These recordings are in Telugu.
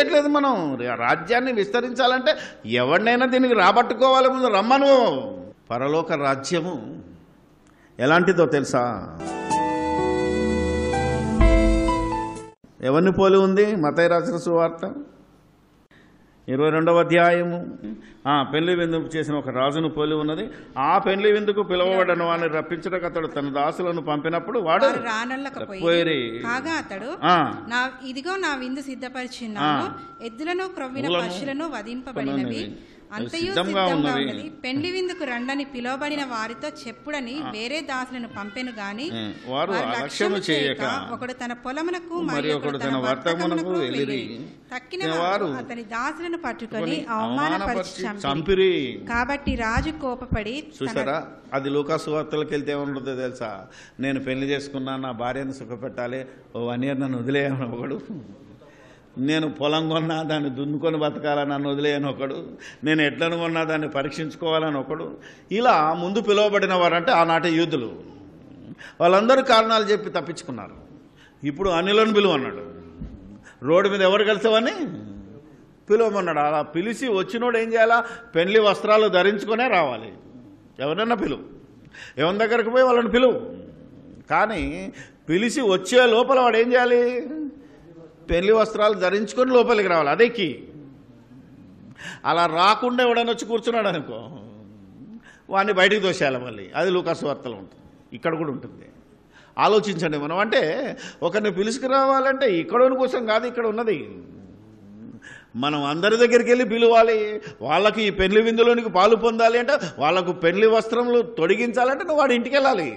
చేయట్లేదు మనం రాజ్యాన్ని విస్తరించాలంటే ఎవరినైనా దీనికి రాబట్టుకోవాలి ముందు రమ్మను పరలోక రాజ్యము ఎలాంటిదో తెలుసా ఎవరిని పోలి ఉంది మతయ్య రాసిన సువార్త ఇరవై రెండవ అధ్యాయము ఆ పెళ్లి విందుకు చేసిన ఒక రాజును పోలి ఉన్నది ఆ పెళ్లి విందుకు పిలవబడను అని రప్పించడానికి అతడు తన దాసులను పంపినప్పుడు వాడు రానల్లకపోయి కాగా అతడు నా ఇదిగో నా విందు సిద్ధపరిచిన ఎద్దులను క్రొవ్విన పశువులను వధింపబడినవి సిద్ధంగా ఉన్నది పెండ్లి విందుకు రండని పిలువబడిన వారితో చెప్పుడని వేరే దాసులను పంపెను గాని వారు లక్ష్యము చేయక ఒకడు తన పొలమునకు మరి ఒకడు తన వర్తమునకు వెళ్ళి తక్కిన వారు అతని దాసులను పట్టుకొని అవమానపరిచి చంపిరి కాబట్టి రాజు కోపపడి చూసారా అది వార్తలకు వెళ్తే ఉండదు తెలుసా నేను పెళ్లి చేసుకున్నా నా భార్యను సుఖపెట్టాలి ఓ వన్ ఇయర్ నన్ను వదిలేయను ఒకడు నేను పొలం కొన్నా దాన్ని దున్నుకొని బతకాలని అన్న వదిలేయని ఒకడు నేను ఎట్లను కొన్నా దాన్ని పరీక్షించుకోవాలని ఒకడు ఇలా ముందు పిలువబడిన వారంటే ఆనాటి యూదులు వాళ్ళందరూ కారణాలు చెప్పి తప్పించుకున్నారు ఇప్పుడు అనిలను పిలువ అన్నాడు రోడ్డు మీద ఎవరు కలిసావని పిలువమన్నాడు అలా పిలిచి వచ్చినోడు ఏం చేయాలా పెళ్లి వస్త్రాలు ధరించుకునే రావాలి ఎవరన్నా పిలువు ఎవరి దగ్గరకు పోయి వాళ్ళని పిలువు కానీ పిలిచి వచ్చే లోపల వాడు ఏం చేయాలి పెళ్లి వస్త్రాలు ధరించుకొని లోపలికి రావాలి అదే కీ అలా రాకుండా ఎవడైనా వచ్చి కూర్చున్నాడు అనుకో వాడిని బయటకు తోసేయాలి మళ్ళీ అది లూకాసు వార్తలు ఉంటుంది ఇక్కడ కూడా ఉంటుంది ఆలోచించండి మనం అంటే ఒకరిని పిలుచుకురావాలంటే ఇక్కడోని కోసం కాదు ఇక్కడ ఉన్నది మనం అందరి దగ్గరికి వెళ్ళి పిలవాలి వాళ్ళకి ఈ పెళ్లి విందులోనికి పాలు పొందాలి అంటే వాళ్ళకు పెళ్లి వస్త్రములు తొడిగించాలంటే నువ్వు వాడి ఇంటికి వెళ్ళాలి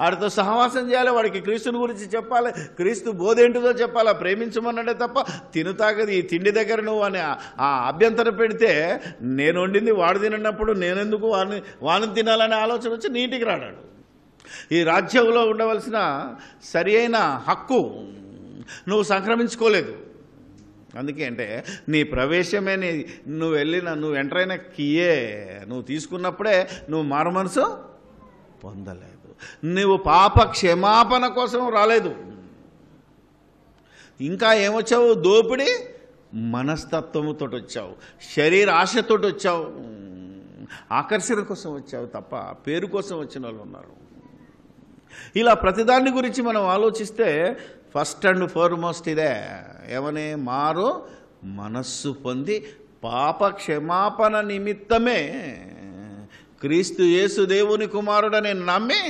వాడితో సహవాసం చేయాలి వాడికి క్రీస్తుని గురించి చెప్పాలి క్రీస్తు బోధ ఏంటిదో చెప్పాలా ప్రేమించమన్నాడే తప్ప తిను తాగది ఈ తిండి దగ్గర నువ్వు అని ఆ అభ్యంతరం పెడితే నేను వండింది వాడు తినప్పుడు నేనెందుకు వాడిని వాని తినాలనే ఆలోచన వచ్చి నీటికి రాడాడు ఈ రాజ్యంలో ఉండవలసిన సరి అయిన హక్కు నువ్వు సంక్రమించుకోలేదు అందుకే అంటే నీ ప్రవేశమే నీ నువ్వు వెళ్ళిన నువ్వు ఎంటర్ అయిన కీయే నువ్వు తీసుకున్నప్పుడే నువ్వు మారు మనసు పొందలేదు నువ్వు పాప క్షమాపణ కోసం రాలేదు ఇంకా ఏమొచ్చావు దోపిడి మనస్తత్వముతో వచ్చావు శరీర ఆశతో వచ్చావు ఆకర్షణ కోసం వచ్చావు తప్ప పేరు కోసం వచ్చిన వాళ్ళు ఉన్నారు ఇలా ప్రతిదాన్ని గురించి మనం ఆలోచిస్తే ఫస్ట్ అండ్ మోస్ట్ ఇదే ఏమని మారు మనస్సు పొంది పాప క్షమాపణ నిమిత్తమే క్రీస్తు యేసు దేవుని కుమారుడని నమ్మి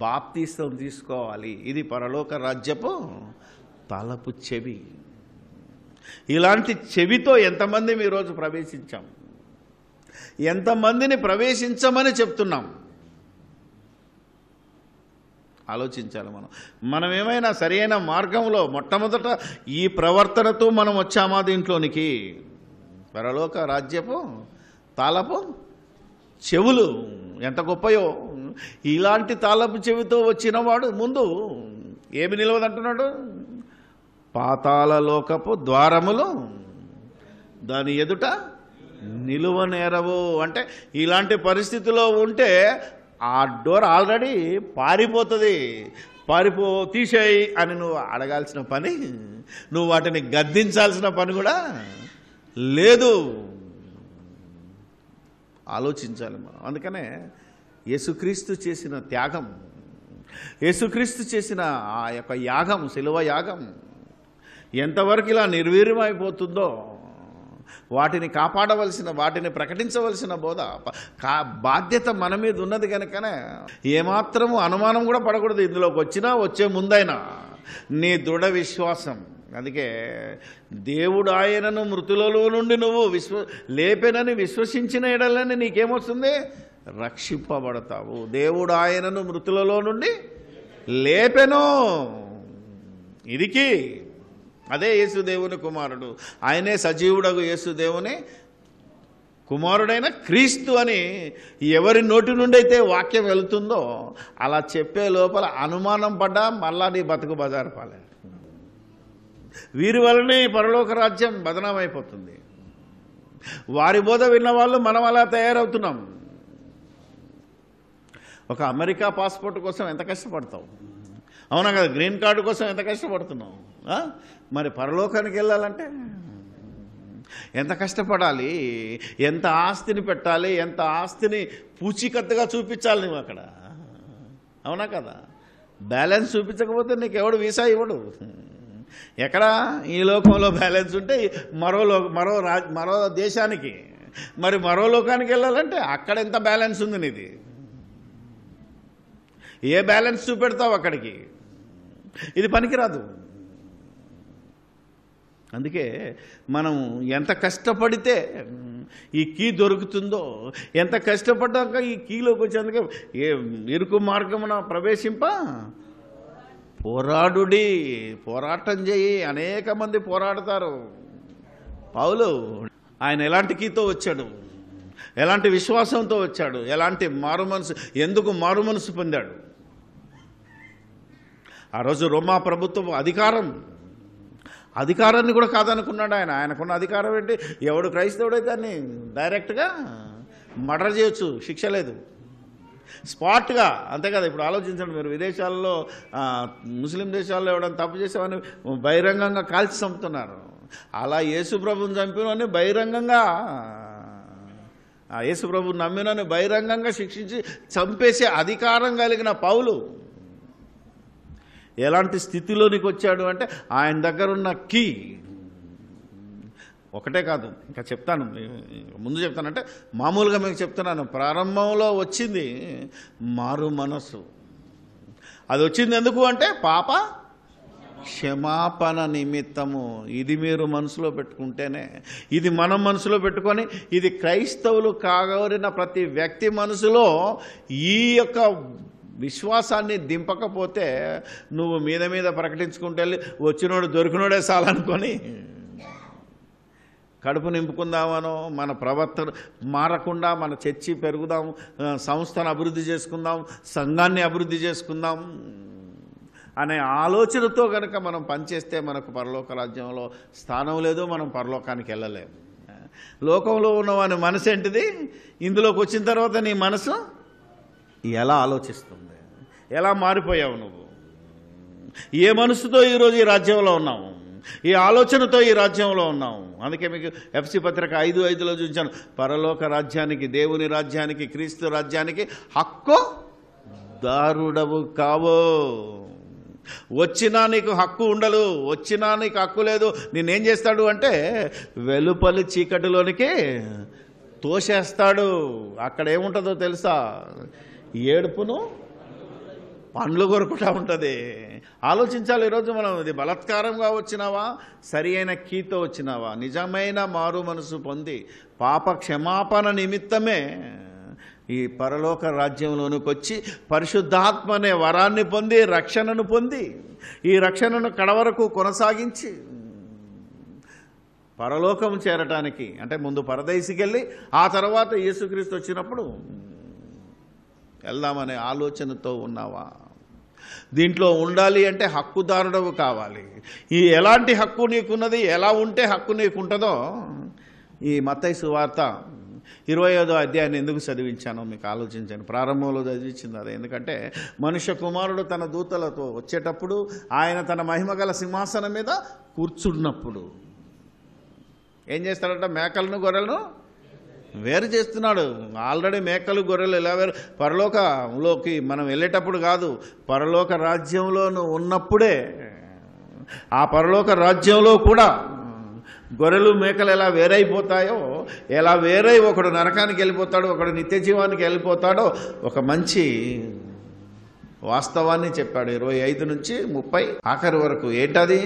బాప్తీస్తం తీసుకోవాలి ఇది పరలోక రాజ్యపు తలపు చెవి ఇలాంటి చెవితో ఎంతమంది ఈరోజు ప్రవేశించాం ఎంతమందిని ప్రవేశించమని చెప్తున్నాం ఆలోచించాలి మనం మనం ఏమైనా సరైన మార్గంలో మొట్టమొదట ఈ ప్రవర్తనతో మనం వచ్చామా దీంట్లోనికి పరలోక రాజ్యపు తాలపు చెవులు ఎంత గొప్పయో ఇలాంటి తాళపు చెవితో వచ్చినవాడు ముందు ఏమి నిలవదంటున్నాడు పాతాల లోకపు ద్వారములు దాని ఎదుట నిలువ నేరవు అంటే ఇలాంటి పరిస్థితిలో ఉంటే ఆ డోర్ ఆల్రెడీ పారిపోతుంది పారిపో తీసేయి అని నువ్వు అడగాల్సిన పని నువ్వు వాటిని గద్దించాల్సిన పని కూడా లేదు ఆలోచించాలి మనం అందుకనే యేసుక్రీస్తు చేసిన త్యాగం యేసుక్రీస్తు చేసిన ఆ యొక్క యాగం శిలువ యాగం ఎంతవరకు ఇలా నిర్వీర్యమైపోతుందో వాటిని కాపాడవలసిన వాటిని ప్రకటించవలసిన బోధ కా బాధ్యత మన మీద ఉన్నది కనుకనే ఏమాత్రము అనుమానం కూడా పడకూడదు ఇందులోకి వచ్చినా వచ్చే ముందైనా నీ దృఢ విశ్వాసం అందుకే దేవుడు ఆయనను మృతులలో నుండి నువ్వు విశ్వ లేపెనని విశ్వసించిన ఎడలని నీకేమొస్తుంది రక్షింపబడతావు దేవుడు ఆయనను మృతులలో నుండి లేపెను ఇదికి అదే యేసుదేవుని కుమారుడు ఆయనే సజీవుడగు యేసుదేవుని కుమారుడైన క్రీస్తు అని ఎవరి నోటి నుండి అయితే వాక్యం వెళుతుందో అలా చెప్పే లోపల అనుమానం పడ్డా మళ్ళా నీ బతుకు బజారు పాలే వీరి వలనే పరలోక రాజ్యం బదనామైపోతుంది వారి బోధ విన్న వాళ్ళు మనం అలా తయారవుతున్నాం ఒక అమెరికా పాస్పోర్ట్ కోసం ఎంత కష్టపడతావు అవునా కదా గ్రీన్ కార్డు కోసం ఎంత కష్టపడుతున్నావు మరి పరలోకానికి వెళ్ళాలంటే ఎంత కష్టపడాలి ఎంత ఆస్తిని పెట్టాలి ఎంత ఆస్తిని పూచీకత్తుగా చూపించాలి నువ్వు అక్కడ అవునా కదా బ్యాలెన్స్ చూపించకపోతే నీకు ఎవడు వీసా ఇవ్వడు ఎక్కడ ఈ లోకంలో బ్యాలెన్స్ ఉంటే మరో లో మరో రా మరో దేశానికి మరి మరో లోకానికి వెళ్ళాలంటే అక్కడ ఎంత బ్యాలెన్స్ ఉంది నీది ఏ బ్యాలెన్స్ చూపెడతావు అక్కడికి ఇది పనికిరాదు అందుకే మనం ఎంత కష్టపడితే ఈ కీ దొరుకుతుందో ఎంత కష్టపడ్డాక ఈ కీలోకి వచ్చేందుకే ఏ ఇరుకు మార్గమున ప్రవేశింప పోరాడుడి పోరాటం చేయి అనేక మంది పోరాడతారు పౌలు ఆయన ఎలాంటి కీతో వచ్చాడు ఎలాంటి విశ్వాసంతో వచ్చాడు ఎలాంటి మారు మనసు ఎందుకు మారు మనసు పొందాడు ఆ రోజు రోమా ప్రభుత్వం అధికారం అధికారాన్ని కూడా కాదనుకున్నాడు ఆయన ఆయనకున్న అధికారం ఏంటి ఎవడు క్రైస్తవుడే దాన్ని డైరెక్ట్గా మర్డర్ చేయొచ్చు శిక్ష లేదు స్పాట్గా అంతే కదా ఇప్పుడు ఆలోచించండి మీరు విదేశాల్లో ముస్లిం దేశాల్లో ఎవడన్నా తప్పు చేసేవాడిని బహిరంగంగా కాల్చి చంపుతున్నారు అలా యేసుప్రభుని చంపినని బహిరంగంగా ఆ యేసుప్రభు నమ్మినని బహిరంగంగా శిక్షించి చంపేసే అధికారం కలిగిన పౌలు ఎలాంటి స్థితిలోనికి వచ్చాడు అంటే ఆయన దగ్గర ఉన్న కీ ఒకటే కాదు ఇంకా చెప్తాను ముందు చెప్తానంటే మామూలుగా మీకు చెప్తున్నాను ప్రారంభంలో వచ్చింది మారు మనసు అది వచ్చింది ఎందుకు అంటే పాప క్షమాపణ నిమిత్తము ఇది మీరు మనసులో పెట్టుకుంటేనే ఇది మనం మనసులో పెట్టుకొని ఇది క్రైస్తవులు కాగోరిన ప్రతి వ్యక్తి మనసులో ఈ యొక్క విశ్వాసాన్ని దింపకపోతే నువ్వు మీద మీద ప్రకటించుకుంటే వెళ్ళి వచ్చినోడు దొరికినోడే సాలనుకొని కడుపు నింపుకుందామనో మన ప్రవర్తన మారకుండా మన చర్చి పెరుగుదాం సంస్థను అభివృద్ధి చేసుకుందాం సంఘాన్ని అభివృద్ధి చేసుకుందాం అనే ఆలోచనతో కనుక మనం పనిచేస్తే మనకు పరలోక రాజ్యంలో స్థానం లేదు మనం పరలోకానికి వెళ్ళలేము లోకంలో ఉన్నవాని మనసు ఏంటిది ఇందులోకి వచ్చిన తర్వాత నీ మనసు ఎలా ఆలోచిస్తుంది ఎలా మారిపోయావు నువ్వు ఏ మనసుతో ఈరోజు ఈ రాజ్యంలో ఉన్నావు ఈ ఆలోచనతో ఈ రాజ్యంలో ఉన్నాం అందుకే మీకు ఎఫ్సి పత్రిక ఐదు ఐదులో చూసాను పరలోక రాజ్యానికి దేవుని రాజ్యానికి క్రీస్తు రాజ్యానికి హక్కు దారుడవు కావో వచ్చినా నీకు హక్కు ఉండదు వచ్చినా నీకు హక్కు లేదు నేనేం చేస్తాడు అంటే వెలుపలి చీకటిలోనికి తోసేస్తాడు అక్కడ ఏముంటుందో తెలుసా ఏడుపును పండ్లు కొరుకుటా ఉంటుంది ఆలోచించాలి ఈరోజు మనం ఇది బలత్కారంగా వచ్చినావా సరి అయిన కీతో వచ్చినావా నిజమైన మారు మనసు పొంది పాప క్షమాపణ నిమిత్తమే ఈ పరలోక రాజ్యంలోనికి వచ్చి పరిశుద్ధాత్మ అనే వరాన్ని పొంది రక్షణను పొంది ఈ రక్షణను కడవరకు కొనసాగించి పరలోకం చేరటానికి అంటే ముందు పరదేశికెళ్ళి ఆ తర్వాత యేసుక్రీస్తు వచ్చినప్పుడు వెళ్దామనే ఆలోచనతో ఉన్నావా దీంట్లో ఉండాలి అంటే హక్కుదారుడవు కావాలి ఈ ఎలాంటి హక్కు నీకున్నది ఎలా ఉంటే హక్కు నీకుంటుందో ఈ మత్తయి సువార్త ఇరవై ఐదో అధ్యాయాన్ని ఎందుకు చదివించానో మీకు ఆలోచించాను ప్రారంభంలో చదివించింది అదే ఎందుకంటే మనుష్య కుమారుడు తన దూతలతో వచ్చేటప్పుడు ఆయన తన మహిమగల సింహాసనం మీద కూర్చున్నప్పుడు ఏం చేస్తాడట మేకలను గొర్రెలను వేరు చేస్తున్నాడు ఆల్రెడీ మేకలు గొర్రెలు ఎలా వేరు పరలోకంలోకి మనం వెళ్ళేటప్పుడు కాదు పరలోక రాజ్యంలో ఉన్నప్పుడే ఆ పరలోక రాజ్యంలో కూడా గొర్రెలు మేకలు ఎలా వేరైపోతాయో ఎలా వేరై ఒకడు నరకానికి వెళ్ళిపోతాడో ఒకడు నిత్య జీవానికి వెళ్ళిపోతాడో ఒక మంచి వాస్తవాన్ని చెప్పాడు ఇరవై ఐదు నుంచి ముప్పై ఆఖరి వరకు ఏంటది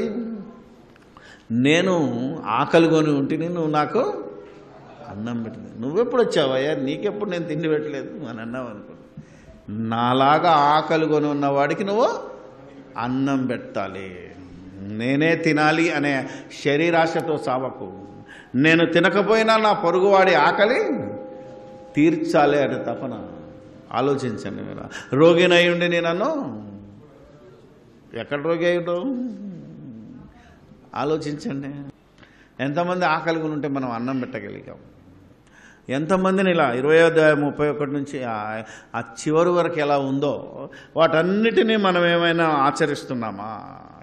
నేను ఆకలిగొని ఉంటే నువ్వు నాకు అన్నం పెట్టలేదు నువ్వెప్పుడు వచ్చావయ్యా నీకెప్పుడు నేను తిండి పెట్టలేదు మా అన్నావు అనుకో నాలాగా ఆకలి కొని ఉన్నవాడికి నువ్వు అన్నం పెట్టాలి నేనే తినాలి అనే శరీరాశతో సావకు నేను తినకపోయినా నా పొరుగువాడి ఆకలి తీర్చాలి అనే తపన ఆలోచించండి మీరు రోగినై ఉండి నన్ను ఎక్కడ రోగి అయ్యడం ఆలోచించండి ఎంతమంది ఆకలి ఉంటే మనం అన్నం పెట్టగలిగాం ఎంతమందిని ఇలా ఇరవై ముప్పై ఒకటి నుంచి ఆ చివరి వరకు ఎలా ఉందో వాటన్నిటినీ మనం ఏమైనా ఆచరిస్తున్నామా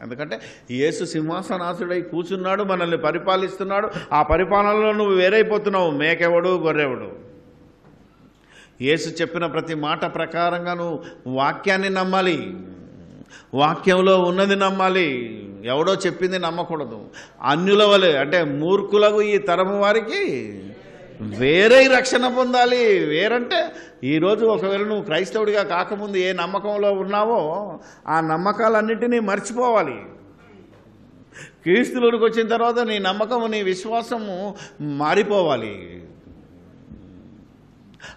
ఎందుకంటే యేసు సింహాసనాథుడై కూర్చున్నాడు మనల్ని పరిపాలిస్తున్నాడు ఆ పరిపాలనలో నువ్వు వేరైపోతున్నావు మేకెవడు గొర్రెవడు యేసు చెప్పిన ప్రతి మాట ప్రకారంగా నువ్వు వాక్యాన్ని నమ్మాలి వాక్యంలో ఉన్నది నమ్మాలి ఎవడో చెప్పింది నమ్మకూడదు అన్యుల వలె అంటే మూర్ఖులకు ఈ తరము వారికి వేరే రక్షణ పొందాలి వేరంటే ఈరోజు ఒకవేళ నువ్వు క్రైస్తవుడిగా కాకముందు ఏ నమ్మకంలో ఉన్నావో ఆ నమ్మకాలన్నింటినీ మర్చిపోవాలి క్రీస్తులుడికి వచ్చిన తర్వాత నీ నమ్మకము నీ విశ్వాసము మారిపోవాలి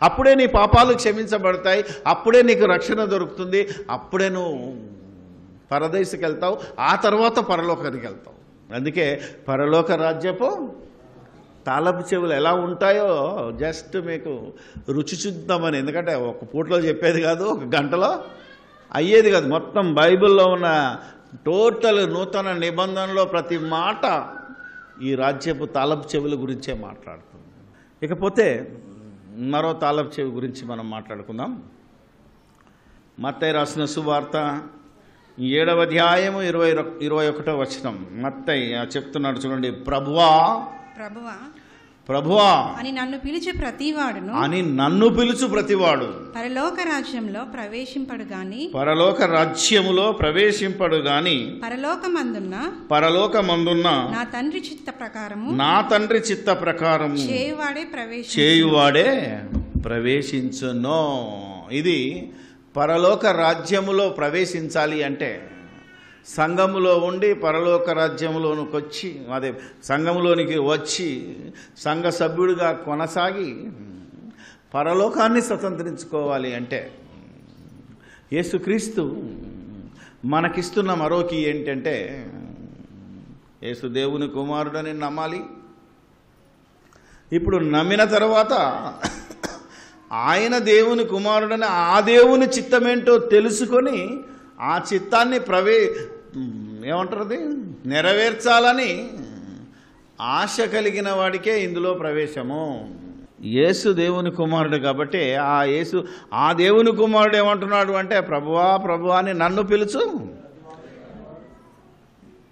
అప్పుడే నీ పాపాలు క్షమించబడతాయి అప్పుడే నీకు రక్షణ దొరుకుతుంది అప్పుడే నువ్వు పరదేశకి వెళ్తావు ఆ తర్వాత పరలోకానికి వెళ్తావు అందుకే పరలోక రాజ్యపు తాళపు చెవులు ఎలా ఉంటాయో జస్ట్ మీకు రుచి చూద్దామని ఎందుకంటే ఒక పూటలో చెప్పేది కాదు ఒక గంటలో అయ్యేది కాదు మొత్తం బైబిల్లో ఉన్న టోటల్ నూతన నిబంధనలో ప్రతి మాట ఈ రాజ్యపు తాళపు చెవుల గురించే మాట్లాడుతుంది ఇకపోతే మరో తాళపు చెవి గురించి మనం మాట్లాడుకుందాం మత్తయ్య రాసిన సువార్త ఏడవ అధ్యాయము ఇరవై ఇరవై ఒకటో వచ్చినాం మత్తయ్య చెప్తున్నాడు చూడండి ప్రభువా ప్రభువా ప్రభువా అని నన్ను పిలిచు ప్రతివాడును అని నన్ను పిలుచు ప్రతివాడు పరలోక రాజ్యంలో ప్రవేశింపడు గాని పరలోక రాజ్యములో ప్రవేశింపడు గాని పరలోకమందున్న పరలోకమందున్న నా తండ్రి చిత్త ప్రకారము నా తండ్రి చిత్త ప్రకారము చేయువాడే ప్రవేశ చేయువాడే ప్రవేశించును ఇది పరలోక రాజ్యములో ప్రవేశించాలి అంటే సంఘములో ఉండి పరలోక రాజ్యంలోనికి వచ్చి అదే సంఘంలోనికి వచ్చి సంఘ సభ్యుడిగా కొనసాగి పరలోకాన్ని స్వతంత్రించుకోవాలి అంటే యేసుక్రీస్తు మనకిస్తున్న మరోకి ఏంటంటే యేసు దేవుని కుమారుడని నమ్మాలి ఇప్పుడు నమ్మిన తర్వాత ఆయన దేవుని కుమారుడని ఆ దేవుని చిత్తమేంటో తెలుసుకొని ఆ చిత్తాన్ని ప్రవే ఏమంటారు నెరవేర్చాలని ఆశ కలిగిన వాడికే ఇందులో ప్రవేశము యేసు దేవుని కుమారుడు కాబట్టి ఆ యేసు ఆ దేవుని కుమారుడు ఏమంటున్నాడు అంటే ప్రభువా ప్రభువా అని నన్ను పిలుచు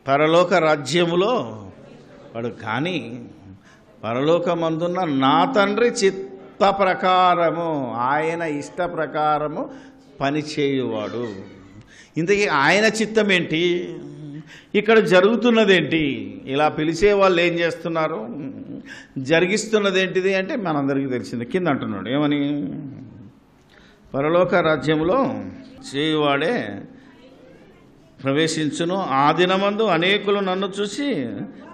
పరలోక రాజ్యములో వాడు కానీ పరలోకమందున్న నా తండ్రి చిత్త ప్రకారము ఆయన ఇష్ట ప్రకారము పనిచేయువాడు ఇంతకీ ఆయన చిత్తం ఏంటి ఇక్కడ జరుగుతున్నదేంటి ఇలా పిలిచే వాళ్ళు ఏం చేస్తున్నారు జరిగిస్తున్నదేంటిది అంటే మనందరికీ తెలిసింది కింద అంటున్నాడు ఏమని పరలోక రాజ్యంలో చేయువాడే ప్రవేశించును ఆ దినమందు అనేకులు నన్ను చూసి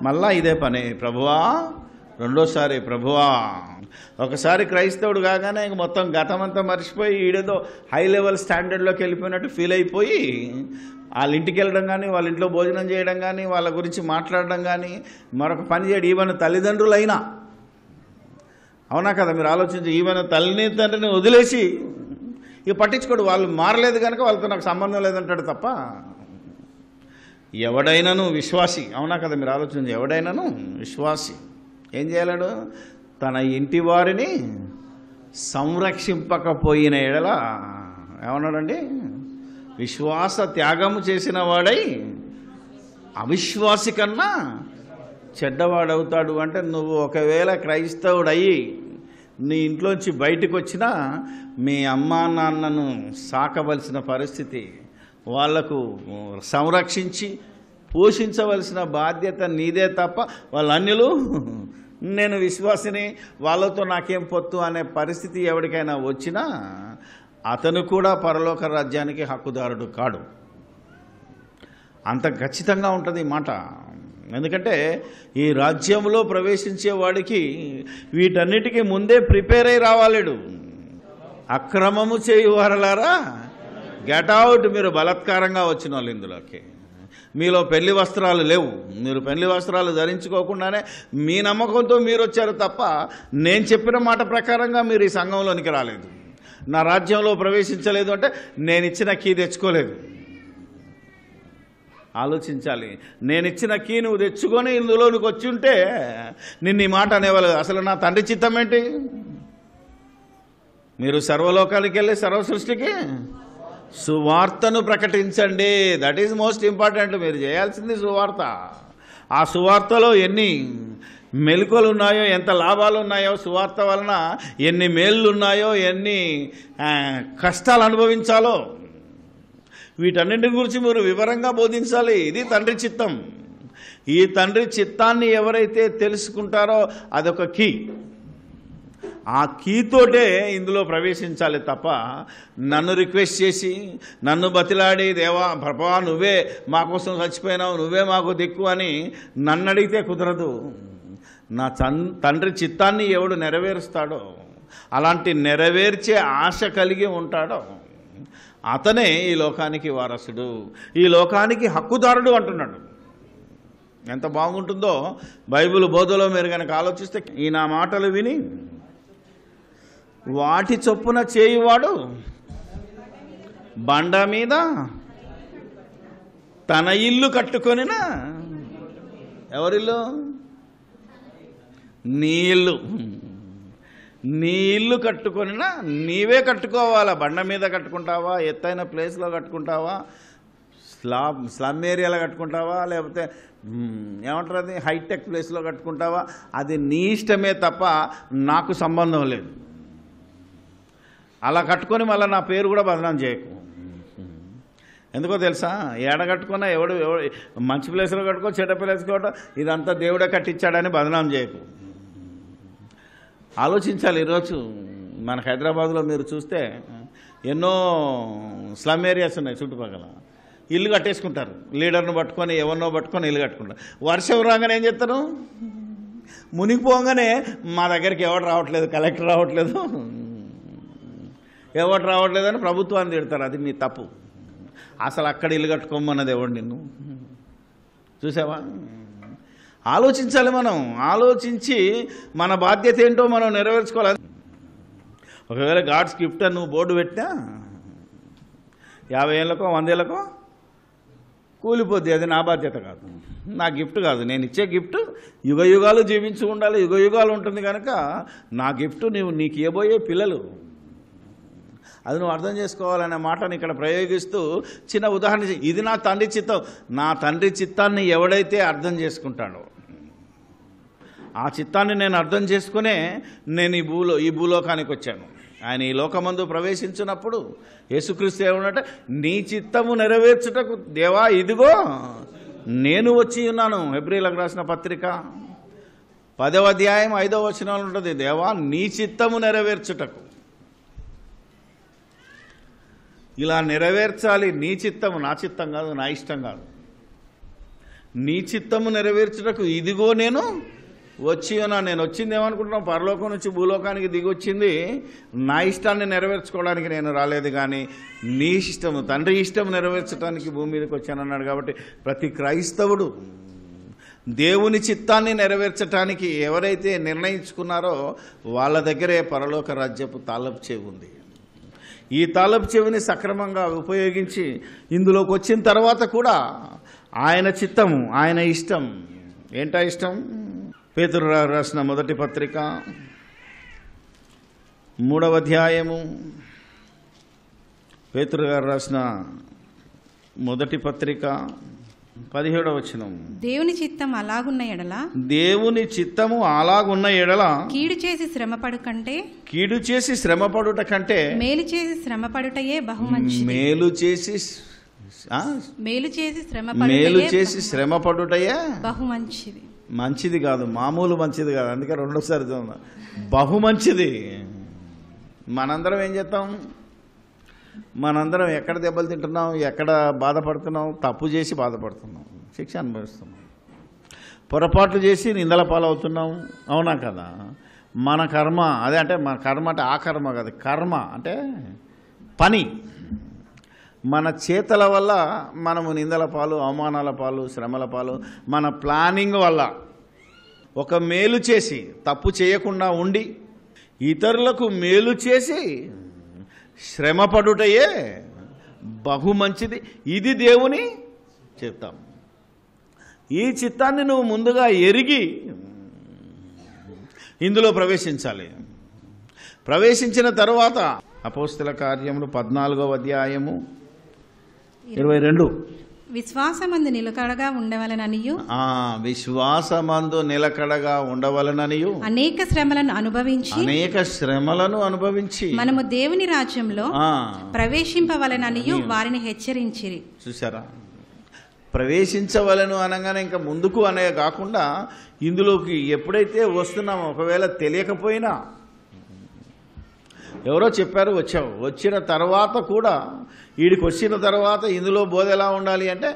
మళ్ళా ఇదే పని ప్రభువా రెండోసారి ప్రభువా ఒకసారి క్రైస్తవుడు కాగానే ఇంక మొత్తం గతమంతా మర్చిపోయి ఈడేదో హై లెవెల్ స్టాండర్డ్లోకి వెళ్ళిపోయినట్టు ఫీల్ అయిపోయి వాళ్ళ ఇంటికి వెళ్ళడం కానీ వాళ్ళ ఇంట్లో భోజనం చేయడం కానీ వాళ్ళ గురించి మాట్లాడడం కానీ మరొక పని చేయడం ఈవెన్ తల్లిదండ్రులైనా అవునా కదా మీరు ఆలోచించి ఈవెన్ తల్లిని తండ్రిని వదిలేసి ఇక పట్టించుకోడు వాళ్ళు మారలేదు కనుక వాళ్ళతో నాకు సంబంధం లేదంటాడు తప్ప ఎవడైనాను విశ్వాసి అవునా కదా మీరు ఆలోచించి ఎవడైనాను విశ్వాసి ఏం చేయలేడు తన ఇంటి వారిని సంరక్షింపకపోయిన ఎడల ఏమన్నాడండి విశ్వాస త్యాగము చేసిన వాడై అవిశ్వాసి కన్నా చెడ్డవాడవుతాడు అంటే నువ్వు ఒకవేళ అయ్యి నీ ఇంట్లోంచి బయటకు వచ్చినా మీ అమ్మా నాన్నను సాకవలసిన పరిస్థితి వాళ్లకు సంరక్షించి పోషించవలసిన బాధ్యత నీదే తప్ప అన్యులు నేను విశ్వాసిని వాళ్ళతో నాకేం పొత్తు అనే పరిస్థితి ఎవరికైనా వచ్చినా అతను కూడా పరలోక రాజ్యానికి హక్కుదారుడు కాడు అంత ఖచ్చితంగా ఉంటుంది ఈ మాట ఎందుకంటే ఈ రాజ్యంలో ప్రవేశించేవాడికి వీటన్నిటికీ ముందే ప్రిపేర్ అయి రావాలేడు అక్రమము చేయువారలారా గెట్ మీరు బలత్కారంగా వచ్చిన వాళ్ళు ఇందులోకి మీలో పెళ్లి వస్త్రాలు లేవు మీరు పెళ్లి వస్త్రాలు ధరించుకోకుండానే మీ నమ్మకంతో మీరు వచ్చారు తప్ప నేను చెప్పిన మాట ప్రకారంగా మీరు ఈ సంఘంలోనికి రాలేదు నా రాజ్యంలో ప్రవేశించలేదు అంటే నేను ఇచ్చిన కీ తెచ్చుకోలేదు ఆలోచించాలి నేను ఇచ్చిన కీ నువ్వు తెచ్చుకొని ఇందులోనికి వచ్చి ఉంటే నిన్న ఈ మాట అనేవాళ్ళు అసలు నా తండ్రి చిత్తం ఏంటి మీరు సర్వలోకానికి వెళ్ళి సర్వ సృష్టికి సువార్తను ప్రకటించండి దట్ ఈజ్ మోస్ట్ ఇంపార్టెంట్ మీరు చేయాల్సింది సువార్త ఆ సువార్తలో ఎన్ని మెలుకలు ఉన్నాయో ఎంత లాభాలు ఉన్నాయో సువార్త వలన ఎన్ని మేళ్ళు ఉన్నాయో ఎన్ని కష్టాలు అనుభవించాలో వీటన్నింటి గురించి మీరు వివరంగా బోధించాలి ఇది తండ్రి చిత్తం ఈ తండ్రి చిత్తాన్ని ఎవరైతే తెలుసుకుంటారో అదొక కీ ఆ కీతోటే ఇందులో ప్రవేశించాలి తప్ప నన్ను రిక్వెస్ట్ చేసి నన్ను బతిలాడి దేవా ప్రభా నువ్వే మా కోసం చచ్చిపోయినావు నువ్వే మాకు దిక్కు అని నన్ను అడిగితే కుదరదు నా తండ్రి చిత్తాన్ని ఎవడు నెరవేరుస్తాడో అలాంటి నెరవేర్చే ఆశ కలిగి ఉంటాడో అతనే ఈ లోకానికి వారసుడు ఈ లోకానికి హక్కుదారుడు అంటున్నాడు ఎంత బాగుంటుందో బైబిల్ బోధలో మీరు కనుక ఆలోచిస్తే ఈ నా మాటలు విని వాటి చొప్పున చేయువాడు బండ మీద తన ఇల్లు కట్టుకొనినా ఎవరిల్లు నీ ఇల్లు నీ ఇల్లు కట్టుకొనినా నీవే కట్టుకోవాలా బండ మీద కట్టుకుంటావా ఎత్తైన ప్లేస్లో కట్టుకుంటావా స్లాబ్ స్లమ్ ఏరియాలో కట్టుకుంటావా లేకపోతే ఏమంటారు అది హైటెక్ ప్లేస్లో కట్టుకుంటావా అది నీ ఇష్టమే తప్ప నాకు సంబంధం లేదు అలా కట్టుకొని మళ్ళీ నా పేరు కూడా బదనాం చేయకు ఎందుకో తెలుసా ఏడ కట్టుకున్నా ఎవడు ఎవడు మంచి ప్లేస్లో కట్టుకో చెడ్డ ప్లేస్లో కట్టుకో ఇదంతా దేవుడే కట్టించాడని బదనాం చేయకు ఆలోచించాలి ఈరోజు మన హైదరాబాద్లో మీరు చూస్తే ఎన్నో స్లమ్ ఏరియాస్ ఉన్నాయి చుట్టుపక్కల ఇల్లు కట్టేసుకుంటారు లీడర్ను పట్టుకొని ఎవరినో పట్టుకొని ఇల్లు కట్టుకుంటారు వర్షం రాగానే ఏం చెప్తారు మునిగిపోగానే మా దగ్గరికి ఎవరు రావట్లేదు కలెక్టర్ రావట్లేదు ఎవరు రావట్లేదని ప్రభుత్వాన్ని తిడతారు అది నీ తప్పు అసలు అక్కడ ఇల్లు కట్టుకోమన్నది ఎవరు నిన్ను చూసావా ఆలోచించాలి మనం ఆలోచించి మన బాధ్యత ఏంటో మనం నెరవేర్చుకోవాలి ఒకవేళ గాడ్ గిఫ్ట్ అని నువ్వు బోర్డు పెట్టినా యాభై ఏళ్ళకో వందేళ్ళకో కూలిపోద్ది అది నా బాధ్యత కాదు నా గిఫ్ట్ కాదు నేను ఇచ్చే గిఫ్ట్ యుగ యుగాలు జీవించి ఉండాలి యుగ యుగాలు ఉంటుంది కనుక నా గిఫ్ట్ నువ్వు నీకు ఇవ్వబోయే పిల్లలు అది నువ్వు అర్థం చేసుకోవాలనే మాటను ఇక్కడ ప్రయోగిస్తూ చిన్న ఉదాహరణ ఇది నా తండ్రి చిత్తం నా తండ్రి చిత్తాన్ని ఎవడైతే అర్థం చేసుకుంటాడో ఆ చిత్తాన్ని నేను అర్థం చేసుకునే నేను ఈ భూలో ఈ భూలోకానికి వచ్చాను ఆయన ఈ లోకమందు ప్రవేశించినప్పుడు యేసుక్రీస్తు ఏమన్నట నీ చిత్తము నెరవేర్చుటకు దేవా ఇదిగో నేను వచ్చి ఉన్నాను ఎబ్రిలకు రాసిన పత్రిక పదవ అధ్యాయం ఐదవ వచనాలు ఉంటుంది దేవా నీ చిత్తము నెరవేర్చుటకు ఇలా నెరవేర్చాలి నీ చిత్తము నా చిత్తం కాదు నా ఇష్టం కాదు నీ చిత్తము నెరవేర్చుటకు ఇదిగో నేను వచ్చి నేను వచ్చింది ఏమనుకుంటున్నాం పరలోకం నుంచి భూలోకానికి దిగొచ్చింది నా ఇష్టాన్ని నెరవేర్చుకోవడానికి నేను రాలేదు కానీ నీ ఇష్టము తండ్రి ఇష్టం నెరవేర్చడానికి భూమి మీదకి వచ్చానన్నాడు కాబట్టి ప్రతి క్రైస్తవుడు దేవుని చిత్తాన్ని నెరవేర్చటానికి ఎవరైతే నిర్ణయించుకున్నారో వాళ్ళ దగ్గరే పరలోక రాజ్యపు తాళపు ఉంది ఈ తాలపు చెవిని సక్రమంగా ఉపయోగించి ఇందులోకి వచ్చిన తర్వాత కూడా ఆయన చిత్తము ఆయన ఇష్టం ఏంటా ఇష్టం పేతురు రాసిన మొదటి పత్రిక మూడవ అధ్యాయము పేతురు గారు రాసిన మొదటి పత్రిక పదిహేడవ వచనం దేవుని చిత్తం అలాగున్న ఎడల దేవుని చిత్తము అలాగున్న ఎడల కీడు చేసి శ్రమపడుకంటే కీడు చేసి శ్రమపడుట కంటే మేలు చేసి శ్రమపడుటయే బహుమంచి మేలు చేసి మేలు చేసి శ్రమ మేలు చేసి శ్రమపడుటయే బహుమంచిది మంచిది కాదు మామూలు మంచిది కాదు అందుకే రెండోసారి బహు మంచిది మనందరం ఏం చేస్తాం మనందరం ఎక్కడ దెబ్బలు తింటున్నాం ఎక్కడ బాధపడుతున్నాం తప్పు చేసి బాధపడుతున్నాం శిక్ష అనుభవిస్తున్నాం పొరపాట్లు చేసి నిందల పాలవుతున్నాం అవునా కదా మన కర్మ అదే అంటే మన కర్మ అంటే ఆ కర్మ కాదు కర్మ అంటే పని మన చేతల వల్ల మనము నిందల పాలు అవమానాల పాలు శ్రమల పాలు మన ప్లానింగ్ వల్ల ఒక మేలు చేసి తప్పు చేయకుండా ఉండి ఇతరులకు మేలు చేసి శ్రమపడుటయే బహు మంచిది ఇది దేవుని చిత్తం ఈ చిత్తాన్ని నువ్వు ముందుగా ఎరిగి ఇందులో ప్రవేశించాలి ప్రవేశించిన తర్వాత అపోస్తుల కార్యములు పద్నాలుగవ అధ్యాయము ఇరవై రెండు విశ్వాసమందు నిలకడగా ఉండవలననియు ఆ విశ్వాసమందు నిలకడగా ఉండవలననియు అనేక శ్రమలను అనుభవించి అనేక శ్రమలను అనుభవించి మనము దేవుని రాజ్యంలో ప్రవేశింపవలననియు వారిని హెచ్చరించిరి చూసారా ప్రవేశించవలను అనగానే ఇంకా ముందుకు అనే కాకుండా ఇందులోకి ఎప్పుడైతే వస్తున్నామో ఒకవేళ తెలియకపోయినా ఎవరో చెప్పారు వచ్చావు వచ్చిన తర్వాత కూడా వీడికి వచ్చిన తర్వాత ఇందులో బోధ ఎలా ఉండాలి అంటే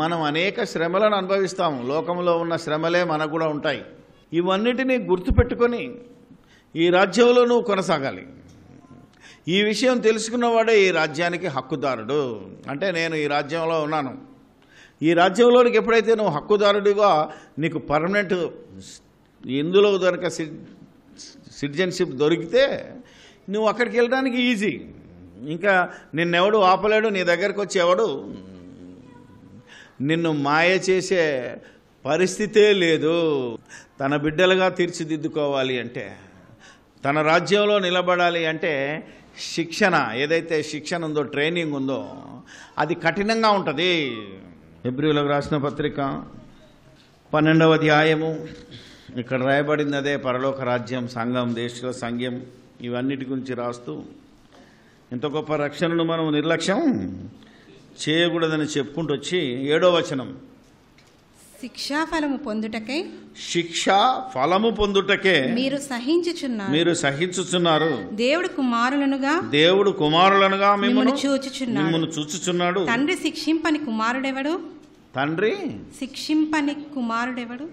మనం అనేక శ్రమలను అనుభవిస్తాము లోకంలో ఉన్న శ్రమలే మనకు కూడా ఉంటాయి ఇవన్నిటినీ గుర్తుపెట్టుకొని ఈ రాజ్యంలో నువ్వు కొనసాగాలి ఈ విషయం తెలుసుకున్నవాడే ఈ రాజ్యానికి హక్కుదారుడు అంటే నేను ఈ రాజ్యంలో ఉన్నాను ఈ రాజ్యంలోనికి ఎప్పుడైతే నువ్వు హక్కుదారుడిగా నీకు పర్మనెంట్ ఇందులో కనుక సిటిజన్షిప్ దొరికితే నువ్వు అక్కడికి వెళ్ళడానికి ఈజీ ఇంకా నిన్నెవడు ఆపలేడు నీ దగ్గరకు వచ్చి ఎవడు నిన్ను మాయ చేసే పరిస్థితే లేదు తన బిడ్డలుగా తీర్చిదిద్దుకోవాలి అంటే తన రాజ్యంలో నిలబడాలి అంటే శిక్షణ ఏదైతే శిక్షణ ఉందో ట్రైనింగ్ ఉందో అది కఠినంగా ఉంటుంది ఫిబ్రవరిలో రాసిన పత్రిక పన్నెండవ అధ్యాయము ఇక్కడ రాయబడింది అదే పరలోక రాజ్యం సంఘం దేశ సంఘం ఇవన్నిటి గురించి రాస్తూ ఇంత గొప్ప రక్షణను మనం నిర్లక్ష్యం చేయకూడదని చెప్పుకుంటూ వచ్చి ఏడో వచనం శిక్షా ఫలము పొందుటకే శిక్షా ఫలము పొందుటకే మీరు సహించుచున్నారు మీరు సహించుచున్నారు దేవుడు కుమారులనుగా దేవుడు కుమారులనుగా మిమ్మల్ని చూచుచున్నాడు మిమ్మల్ని చూచుచున్నాడు తండ్రి శిక్షింపని కుమారుడెవడు తండ్రి శిక్షింపని కుమారుడెవడు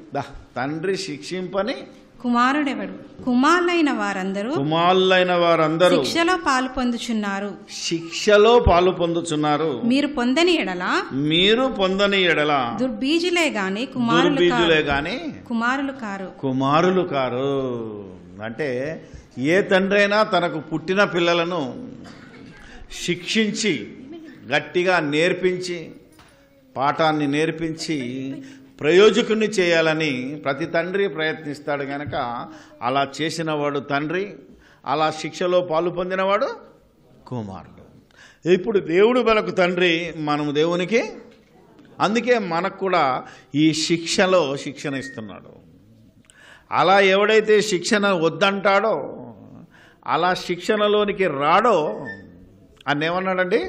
తండ్రి శిక్షింపని కుమారుడెవడు కుమారులైన వారందరూ కుమారులైన వారందరూ శిక్షలో పాలు పొందుచున్నారు శిక్షలో పాలు పొందుచున్నారు మీరు పొందని ఎడల మీరు పొందని ఎడల దుర్బీజులే గాని కుమారులు గాని కుమారులు కారు కుమారులు కారు అంటే ఏ తండ్రైనా తనకు పుట్టిన పిల్లలను శిక్షించి గట్టిగా నేర్పించి పాఠాన్ని నేర్పించి ప్రయోజకుని చేయాలని ప్రతి తండ్రి ప్రయత్నిస్తాడు గనక అలా చేసినవాడు తండ్రి అలా శిక్షలో పాలు పొందినవాడు కుమారుడు ఇప్పుడు దేవుడు మనకు తండ్రి మనము దేవునికి అందుకే మనకు కూడా ఈ శిక్షలో శిక్షణ ఇస్తున్నాడు అలా ఎవడైతే శిక్షణ వద్దంటాడో అలా శిక్షణలోనికి రాడో అని ఏమన్నాడండి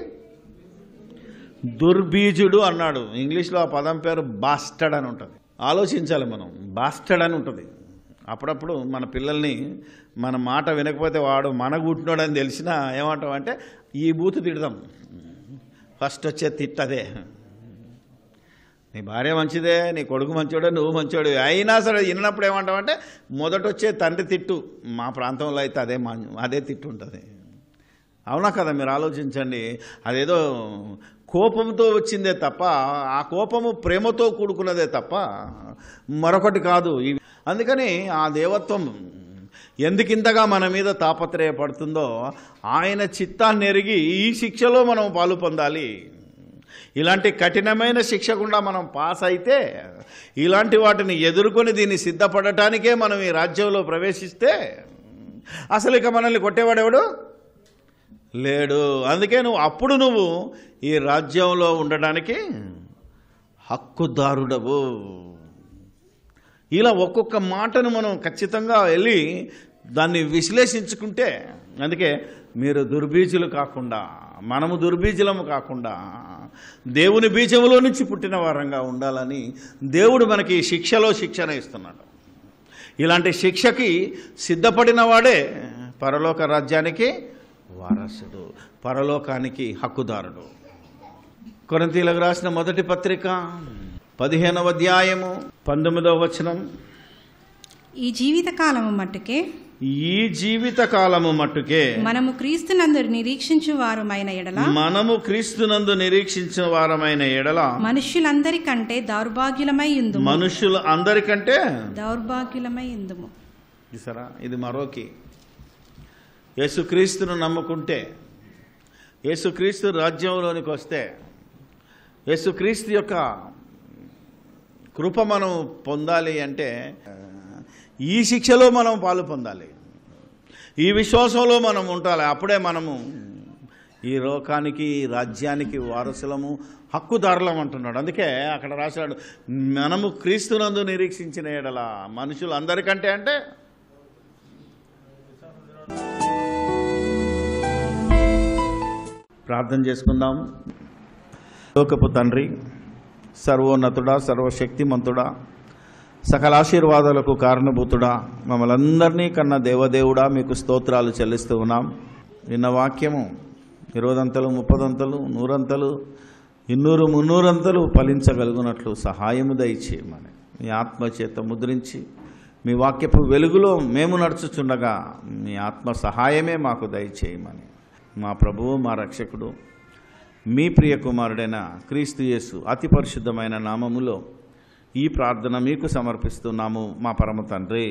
దుర్బీజుడు అన్నాడు ఇంగ్లీష్లో ఆ పదం పేరు బాస్టడ్ అని ఉంటుంది ఆలోచించాలి మనం బాస్టడ్ అని ఉంటుంది అప్పుడప్పుడు మన పిల్లల్ని మన మాట వినకపోతే వాడు మనగుట్టినాడు అని తెలిసినా ఏమంటాం అంటే ఈ బూతు తిడదాం ఫస్ట్ వచ్చే తిట్టదే నీ భార్య మంచిదే నీ కొడుకు మంచోడే నువ్వు మంచోడు అయినా సరే విన్నప్పుడు ఏమంటామంటే మొదట వచ్చే తండ్రి తిట్టు మా ప్రాంతంలో అయితే అదే మా అదే తిట్టు ఉంటుంది అవునా కదా మీరు ఆలోచించండి అదేదో కోపంతో వచ్చిందే తప్ప ఆ కోపము ప్రేమతో కూడుకున్నదే తప్ప మరొకటి కాదు అందుకని ఆ దేవత్వం ఎందుకింతగా మన మీద తాపత్రయపడుతుందో ఆయన చిత్తాన్ని ఎరిగి ఈ శిక్షలో మనం పాలు పొందాలి ఇలాంటి కఠినమైన శిక్ష గుండా మనం పాస్ అయితే ఇలాంటి వాటిని ఎదుర్కొని దీన్ని సిద్ధపడటానికే మనం ఈ రాజ్యంలో ప్రవేశిస్తే అసలు ఇక మనల్ని కొట్టేవాడెవడు లేడు అందుకే నువ్వు అప్పుడు నువ్వు ఈ రాజ్యంలో ఉండడానికి హక్కుదారుడవు ఇలా ఒక్కొక్క మాటను మనం ఖచ్చితంగా వెళ్ళి దాన్ని విశ్లేషించుకుంటే అందుకే మీరు దుర్బీజులు కాకుండా మనము దుర్బీజులము కాకుండా దేవుని బీజములో నుంచి పుట్టిన వారంగా ఉండాలని దేవుడు మనకి శిక్షలో శిక్షణ ఇస్తున్నాడు ఇలాంటి శిక్షకి సిద్ధపడిన వాడే పరలోక రాజ్యానికి వారసుడు పరలోకానికి హక్కుదారుడు కొరంతీలకు రాసిన మొదటి పత్రిక పదిహేనవ అధ్యాయము పంతొమ్మిదవ వచనం ఈ జీవిత కాలము మట్టుకే ఈ జీవిత కాలము మట్టుకే మనము క్రీస్తునందు నిరీక్షించు వారమైన ఎడల మనము క్రీస్తునందు నిరీక్షించిన వారమైన ఎడల మనుషులందరికంటే దౌర్భాగ్యులమై ఇందు మనుషులు అందరికంటే దౌర్భాగ్యులమై ఇందుము ఇది మరోకి యేసుక్రీస్తును నమ్ముకుంటే యేసుక్రీస్తు రాజ్యంలోనికి వస్తే యేసుక్రీస్తు యొక్క కృప మనం పొందాలి అంటే ఈ శిక్షలో మనం పాలు పొందాలి ఈ విశ్వాసంలో మనం ఉండాలి అప్పుడే మనము ఈ లోకానికి రాజ్యానికి వారసులము హక్కుదారులం అంటున్నాడు అందుకే అక్కడ రాశాడు మనము క్రీస్తునందు నిరీక్షించిన ఎడల మనుషులు అందరికంటే అంటే ప్రార్థన చేసుకుందాం లోకపు తండ్రి సర్వోన్నతుడా సర్వశక్తిమంతుడా సకల ఆశీర్వాదాలకు కారణభూతుడా మమ్మల్ందరినీ కన్న దేవదేవుడా మీకు స్తోత్రాలు చెల్లిస్తూ ఉన్నాం నిన్న వాక్యము ఇరవదంతలు ముప్పదంతలు నూరంతలు ఇన్నూరు మున్నూరంతలు ఫలించగలుగునట్లు సహాయము దయచేయమని మీ ఆత్మచేత ముద్రించి మీ వాక్యపు వెలుగులో మేము నడుచుచుండగా మీ ఆత్మ సహాయమే మాకు దయచేయమని మా ప్రభువు మా రక్షకుడు మీ ప్రియ కుమారుడైన క్రీస్తు యేసు అతి పరిశుద్ధమైన నామములో ఈ ప్రార్థన మీకు సమర్పిస్తున్నాము మా పరమ తండ్రి